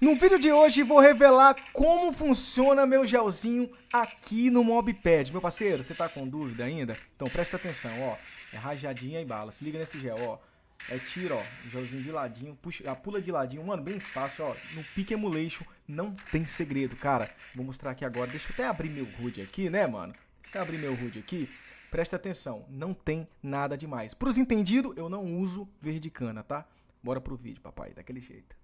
No vídeo de hoje vou revelar como funciona meu gelzinho aqui no Mobpad. Meu parceiro, você tá com dúvida ainda? Então presta atenção, ó. É rajadinha e bala. Se liga nesse gel, ó. É tiro, ó. Gelzinho de ladinho. Puxa, pula de ladinho, mano, bem fácil, ó. No Peak Emulation não tem segredo, cara. Vou mostrar aqui agora. Deixa eu até abrir meu HUD aqui, né, mano? Deixa eu abrir meu HUD aqui. Presta atenção, não tem nada demais. Pros entendidos, eu não uso verde cana, tá? Bora pro vídeo, papai, daquele jeito.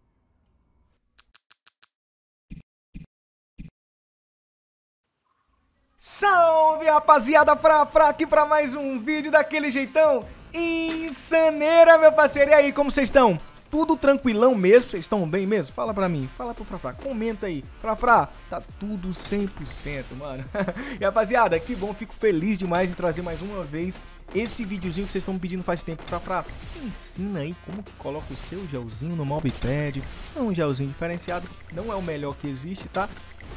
Salve rapaziada, pra, pra aqui pra mais um vídeo daquele jeitão Insaneira, meu parceiro, e aí, como vocês estão? Tudo tranquilão mesmo? Vocês estão bem mesmo? Fala pra mim, fala pro Frafra, comenta aí Frafra, tá tudo 100%, mano E rapaziada, que bom, fico feliz demais em trazer mais uma vez esse videozinho que vocês estão me pedindo faz tempo pra Frá. Ensina aí como que coloca o seu gelzinho no Mobpad. É um gelzinho diferenciado, não é o melhor que existe, tá?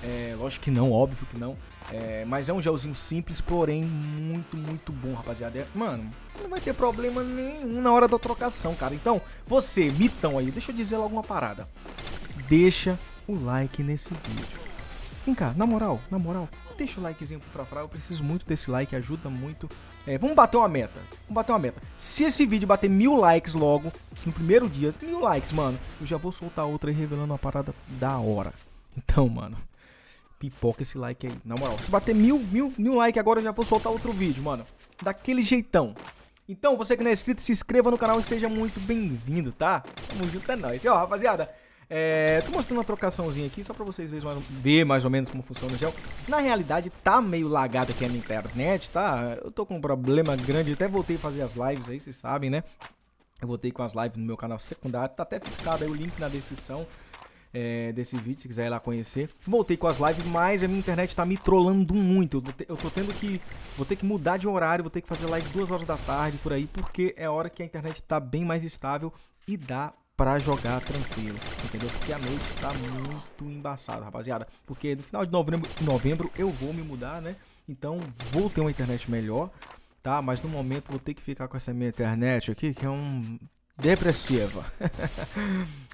É, lógico que não, óbvio que não. É, mas é um gelzinho simples, porém muito, muito bom, rapaziada. É, mano, não vai ter problema nenhum na hora da trocação, cara. Então, você, mitão aí, deixa eu dizer logo uma parada. Deixa o like nesse vídeo. Vem cá, na moral, na moral, deixa o likezinho pro Frafra, eu preciso muito desse like, ajuda muito. É, vamos bater uma meta, vamos bater uma meta. Se esse vídeo bater mil likes logo, no primeiro dia, mil likes, mano, eu já vou soltar outra aí revelando uma parada da hora. Então, mano, pipoca esse like aí. Na moral, se bater mil, mil, mil like agora, eu já vou soltar outro vídeo, mano. Daquele jeitão. Então, você que não é inscrito, se inscreva no canal e seja muito bem-vindo, tá? Tamo junto, é nóis. E ó, rapaziada, é, tô mostrando uma trocaçãozinha aqui só pra vocês verem mais, ver mais ou menos como funciona o gel. Na realidade, tá meio lagado aqui a minha internet, tá? Eu tô com um problema grande, até voltei a fazer as lives aí, vocês sabem, né? Eu voltei com as lives no meu canal secundário, tá até fixado aí o link na descrição é, desse vídeo, se quiser ir lá conhecer. Voltei com as lives, mas a minha internet tá me trollando muito. Eu, tô tendo que. Vou ter que mudar de horário, vou ter que fazer live duas horas da tarde por aí, porque é a hora que a internet tá bem mais estável e dá para jogar tranquilo, entendeu? Porque a noite tá muito embaçada, rapaziada. Porque no final de novembro, novembro eu vou me mudar, né? Então vou ter uma internet melhor, tá? Mas no momento vou ter que ficar com essa minha internet aqui, que é um depressiva.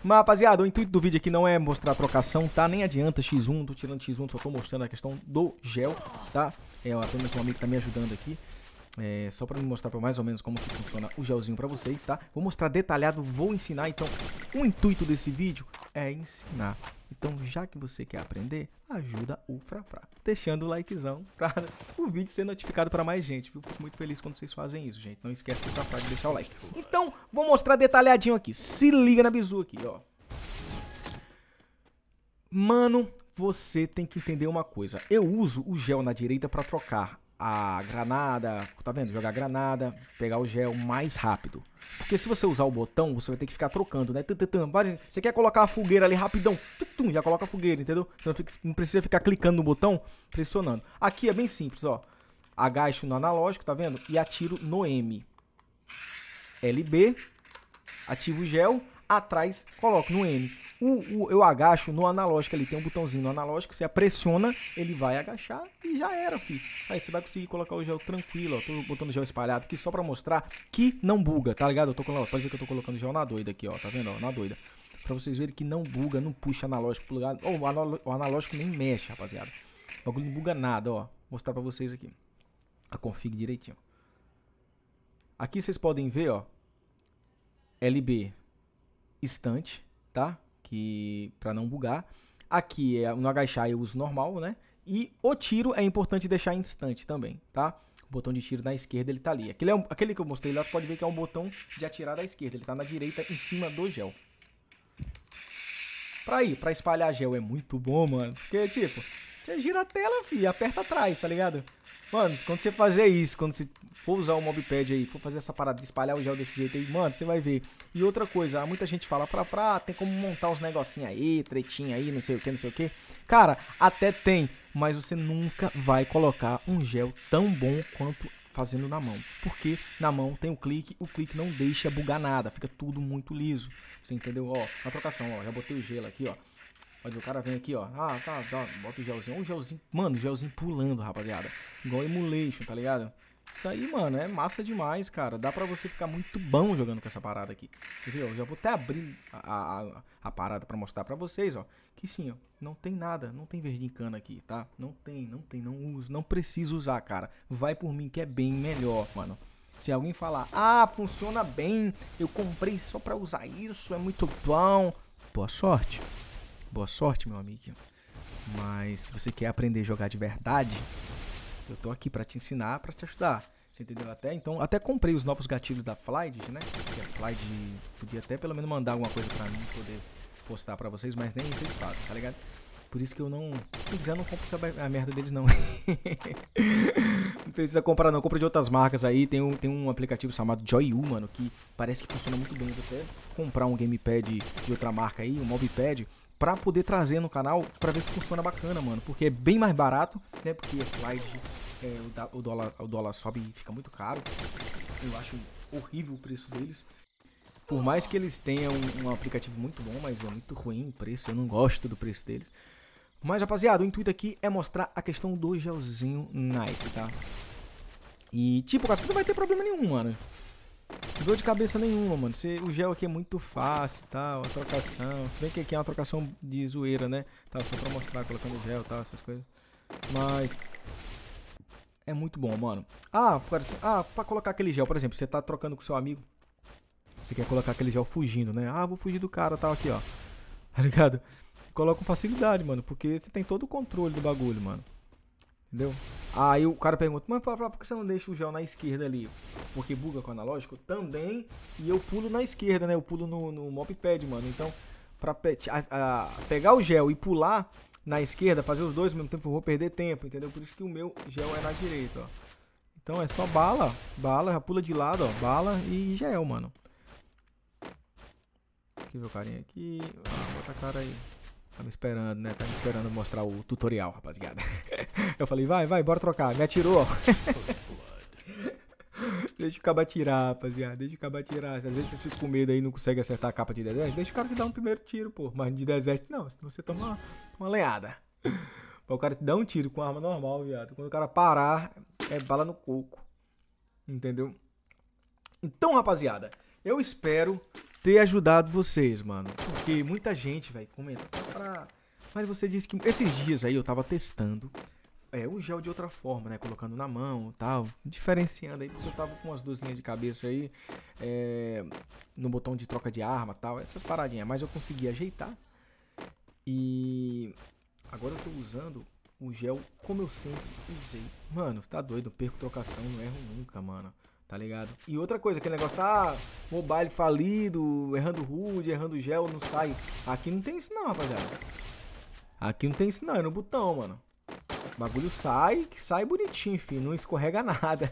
Mas, rapaziada, o intuito do vídeo aqui não é mostrar a trocação, tá? Nem adianta X1, tô tirando X1, só tô mostrando a questão do gel, tá? É apenas um amigo que tá me ajudando aqui. É, só para mostrar pra mais ou menos como que funciona o gelzinho para vocês, tá? Vou mostrar detalhado, vou ensinar. Então, o intuito desse vídeo é ensinar. Então, já que você quer aprender, ajuda o Frafra, deixando o likezão para o vídeo ser notificado para mais gente. Eu fico muito feliz quando vocês fazem isso, gente. Não esquece do Frafra de deixar o like. Então, vou mostrar detalhadinho aqui. Se liga na bizu aqui, ó. Mano, você tem que entender uma coisa. Eu uso o gel na direita para trocar a granada, tá vendo? Jogar granada, pegar o gel mais rápido. Porque se você usar o botão, você vai ter que ficar trocando, né? Você quer colocar a fogueira ali rapidão, já coloca a fogueira, entendeu? Você não, fica, não precisa ficar clicando no botão, pressionando. Aqui é bem simples, ó. Agacho no analógico, tá vendo? E atiro no M. LB, ativo o gel atrás coloco no M. O, o, eu agacho no analógico ali, tem um botãozinho no analógico, você pressiona, ele vai agachar e já era, fi. Aí você vai conseguir colocar o gel tranquilo, ó. Tô botando gel espalhado aqui só pra mostrar que não buga, tá ligado? Eu tô, ó, pode ver que eu tô colocando gel na doida aqui, ó. Tá vendo? Ó, na doida. Pra vocês verem que não buga, não puxa analógico pro lugar. Ou o analógico nem mexe, rapaziada. O bagulho não buga nada, ó. Vou mostrar pra vocês aqui. A config direitinho. Aqui vocês podem ver, ó. LB estante, tá? Que para não bugar. Aqui é no agachar eu uso normal, né? E o tiro é importante deixar em instante também, tá? O botão de tiro na esquerda ele tá ali. Aquele, é um, aquele que eu mostrei lá, pode ver que é um botão de atirar da esquerda. Ele tá na direita em cima do gel. Pra ir, pra espalhar gel é muito bom, mano. Porque, tipo, você gira a tela, fi, aperta atrás, tá ligado? Mano, quando você fazer isso, quando você for usar o mobpad aí, for fazer essa parada de espalhar o gel desse jeito aí, mano, você vai ver. E outra coisa, muita gente fala, fala, fala, ah, tem como montar uns negocinhos aí, tretinha aí, não sei o que, não sei o que. Cara, até tem, mas você nunca vai colocar um gel tão bom quanto fazendo na mão. Porque na mão tem o clique, o clique não deixa bugar nada, fica tudo muito liso. Você entendeu? Ó, na trocação, ó, já botei o gelo aqui, ó. Olha, o cara vem aqui, ó. Ah, tá, tá. Bota o gelzinho. O gelzinho. Mano, o gelzinho pulando, rapaziada. Igual emulation, tá ligado? Isso aí, mano, é massa demais, cara. Dá pra você ficar muito bom jogando com essa parada aqui. Entendeu? Eu já vou até abrir a, a, a parada pra mostrar pra vocês, ó. Que sim, ó. Não tem nada. Não tem verde em cana aqui, tá? Não tem, não tem. Não uso. Não preciso usar, cara. Vai por mim que é bem melhor, mano. Se alguém falar, ah, funciona bem. Eu comprei só pra usar isso. É muito bom. Boa sorte boa sorte, meu amigo, Mas se você quer aprender a jogar de verdade, eu tô aqui para te ensinar, para te ajudar. Você entendeu até? Então, até comprei os novos gatilhos da Flyd, né? Porque a Flyd podia até pelo menos mandar alguma coisa para mim poder postar para vocês, mas nem vocês fazem, tá ligado? Por isso que eu não. Se quiser, não compro a merda deles, não. não precisa comprar, não. Compra de outras marcas aí. Tem um, tem um aplicativo chamado Joyu, mano, que parece que funciona muito bem. Eu vou até comprar um gamepad de outra marca aí, um mobpad, pra poder trazer no canal pra ver se funciona bacana, mano. Porque é bem mais barato, né? Porque é slide é, o, dólar, o dólar sobe e fica muito caro. Eu acho horrível o preço deles. Por mais que eles tenham um, um aplicativo muito bom, mas é muito ruim o preço. Eu não gosto do preço deles. Mas, rapaziada, o intuito aqui é mostrar a questão do gelzinho nice, tá? E, tipo, cara, você não vai ter problema nenhum, mano. Dor de cabeça nenhuma, mano. Você, o gel aqui é muito fácil e tal, a trocação. Se bem que aqui é uma trocação de zoeira, né? Tá, só pra mostrar colocando gel e tal, essas coisas. Mas... É muito bom, mano. Ah, pra, ah, pra colocar aquele gel, por exemplo, você tá trocando com seu amigo. Você quer colocar aquele gel fugindo, né? Ah, vou fugir do cara tal, aqui, ó. Tá ligado? Coloca com facilidade, mano, porque você tem todo o controle do bagulho, mano. Entendeu? Aí o cara pergunta, mas por que você não deixa o gel na esquerda ali? Porque buga com o analógico também. E eu pulo na esquerda, né? Eu pulo no, no moped, mano. Então, pra pe a, a, pegar o gel e pular na esquerda, fazer os dois ao mesmo tempo, eu vou perder tempo, entendeu? Por isso que o meu gel é na direita, ó. Então é só bala, bala, já pula de lado, ó. Bala e gel, mano. Aqui ver o carinha aqui. Ah, bota a cara aí. Tá me esperando, né? Tá me esperando mostrar o tutorial, rapaziada. Eu falei, vai, vai, bora trocar. Me atirou. deixa o caba tirar, rapaziada. Deixa o caba tirar. Às vezes você fica com medo aí e não consegue acertar a capa de deserto. Deixa o cara te dar um primeiro tiro, pô. Mas de deserto não, senão você toma uma, uma lenhada. o cara te dá um tiro com arma normal, viado. Quando o cara parar, é bala no coco. Entendeu? Então, rapaziada, eu espero ter ajudado vocês, mano. Porque muita gente, velho, comenta pra... Mas você disse que esses dias aí eu tava testando é, o gel de outra forma, né? Colocando na mão e tal, diferenciando aí, porque eu tava com umas dorzinhas de cabeça aí é, no botão de troca de arma tal, essas paradinhas. Mas eu consegui ajeitar e agora eu tô usando o gel como eu sempre usei. Mano, tá doido, perco trocação, não erro nunca, mano tá ligado? E outra coisa, aquele negócio, ah, mobile falido, errando HUD, errando gel, não sai. Aqui não tem isso não, rapaziada. Aqui não tem isso não, é no botão, mano. O bagulho sai, que sai bonitinho, filho, não escorrega nada.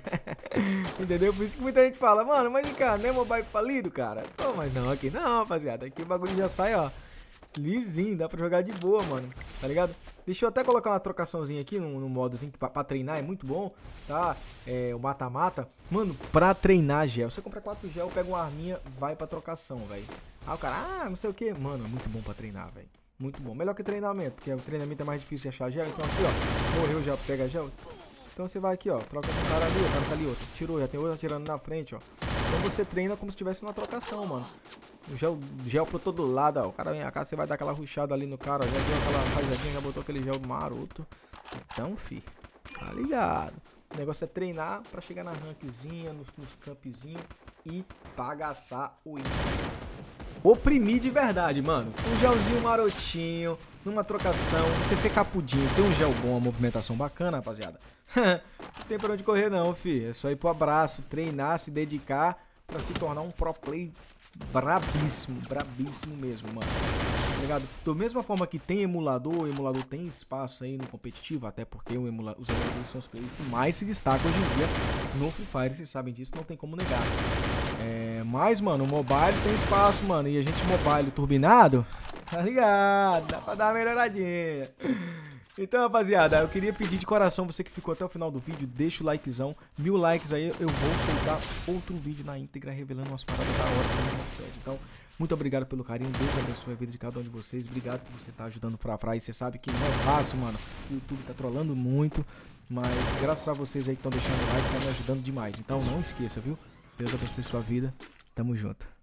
Entendeu? Por isso que muita gente fala, mano, mas cara, não é mobile falido, cara? Pô, mas não, aqui não, rapaziada. Aqui o bagulho já sai, ó. Lisinho, dá pra jogar de boa, mano, tá ligado? Deixa eu até colocar uma trocaçãozinha aqui no, no modozinho pra, pra, treinar, é muito bom, tá? É, o mata-mata. Mano, pra treinar gel, você compra 4 gel, pega uma arminha, vai pra trocação, velho. Ah, o cara, ah, não sei o que. Mano, é muito bom pra treinar, velho. Muito bom. Melhor que treinamento, porque o treinamento é mais difícil de achar gel. Então aqui, ó, morreu já, pega gel. Então você vai aqui, ó, troca com o cara ali, o cara tá ali, outro. Tirou, já tem outro atirando na frente, ó. Então você treina como se tivesse uma trocação, mano gel, gel pra todo lado, ó. O cara vem a casa, você vai dar aquela ruxada ali no cara, ó. Já deu aquela rajadinha, já botou aquele gel maroto. Então, fi, tá ligado. O negócio é treinar pra chegar na rankzinha, nos, nos campzinhos e bagaçar o item. Oprimir de verdade, mano. Um gelzinho marotinho, numa trocação, CC capudinho. Tem um gel bom, uma movimentação bacana, rapaziada. não tem pra onde correr não, fi. É só ir pro abraço, treinar, se dedicar para se tornar um pro play brabíssimo, brabíssimo mesmo, mano. Tá ligado? Da mesma forma que tem emulador, o emulador tem espaço aí no competitivo, até porque emula os emuladores são os players que mais se destacam hoje em dia no Free Fire, vocês sabem disso, não tem como negar. É, mas, mano, o mobile tem espaço, mano, e a gente mobile turbinado, tá ligado? Dá pra dar uma melhoradinha. Então, rapaziada, eu queria pedir de coração você que ficou até o final do vídeo, deixa o likezão, mil likes aí, eu vou soltar outro vídeo na íntegra revelando umas paradas da hora do Notepad. Então, muito obrigado pelo carinho, Deus abençoe a vida de cada um de vocês, obrigado por você estar tá ajudando o Frafra e você sabe que não é fácil, mano, o YouTube tá trolando muito, mas graças a vocês aí que estão deixando o like, tá me ajudando demais. Então, não esqueça, viu? Deus abençoe sua vida, tamo junto.